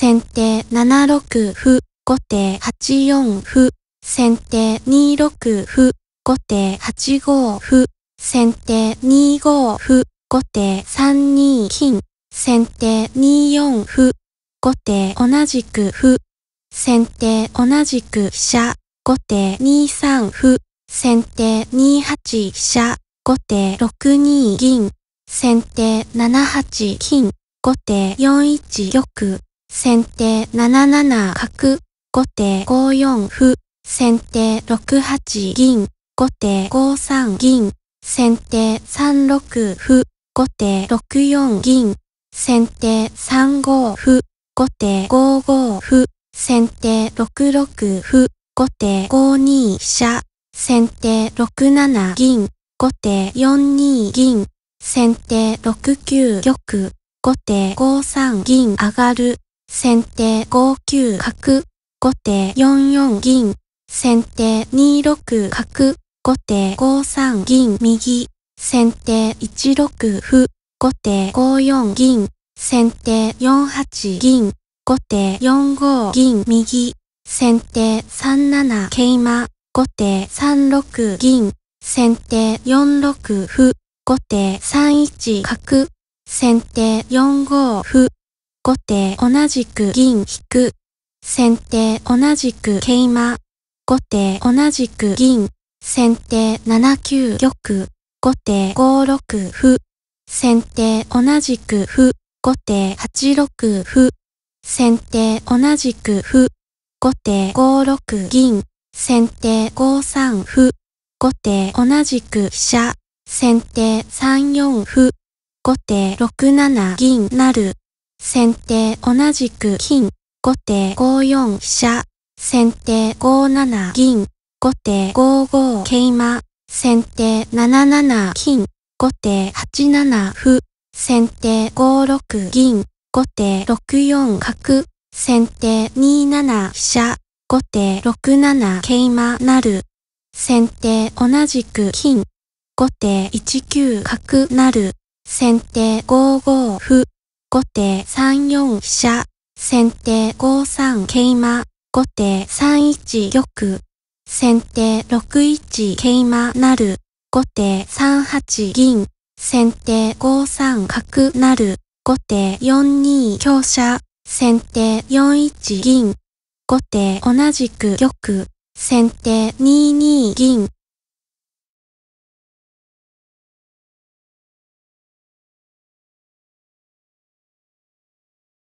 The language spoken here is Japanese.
先手7六歩、後手8四歩、先手2六歩、後手8五歩、先手2五歩、後手3二金、先手2四歩、後手同じく歩、先手同じく飛車、後手2三歩、先手2八飛車、後手6二銀、先手7八金、後手4一玉。先手7七角、後手5四歩、先手6八銀、後手5三銀、先手3六歩、後手6四銀、先手3五歩、後手5五歩、先手6六歩、後手5二飛車、先手6七銀、後手4二銀、先手6九玉、後手5三銀上がる。先手5九角、後手4四銀、先手2六角、後手5三銀右、先手1六歩、後手5四銀、先手4八銀、後手4五銀右、先手3七桂馬、後手3六銀、先手4六歩、後手3一角、先手4五歩、後手同じく銀引く。先手同じく桂馬。後手同じく銀。先手7九玉。後手5六歩。先手同じく歩。後手8六歩。先手同じく歩。後手5六銀。先手5三歩。後手同じく飛車。先手3四歩。後手6七銀なる。先手同じく金、後手5四飛車、先手5七銀、後手5五桂馬、先手7七金、後手8七歩、先手5六銀、後手6四角、先手2七飛車、後手6七桂馬なる。先手同じく金、後手1九角なる。先手5五歩。後手3四飛車、先手5三桂馬、後手3一玉、先手6一桂馬なる、後手3八銀、先手5三角なる、後手4二香車、先手4一銀、後手同じく玉、先手2二銀、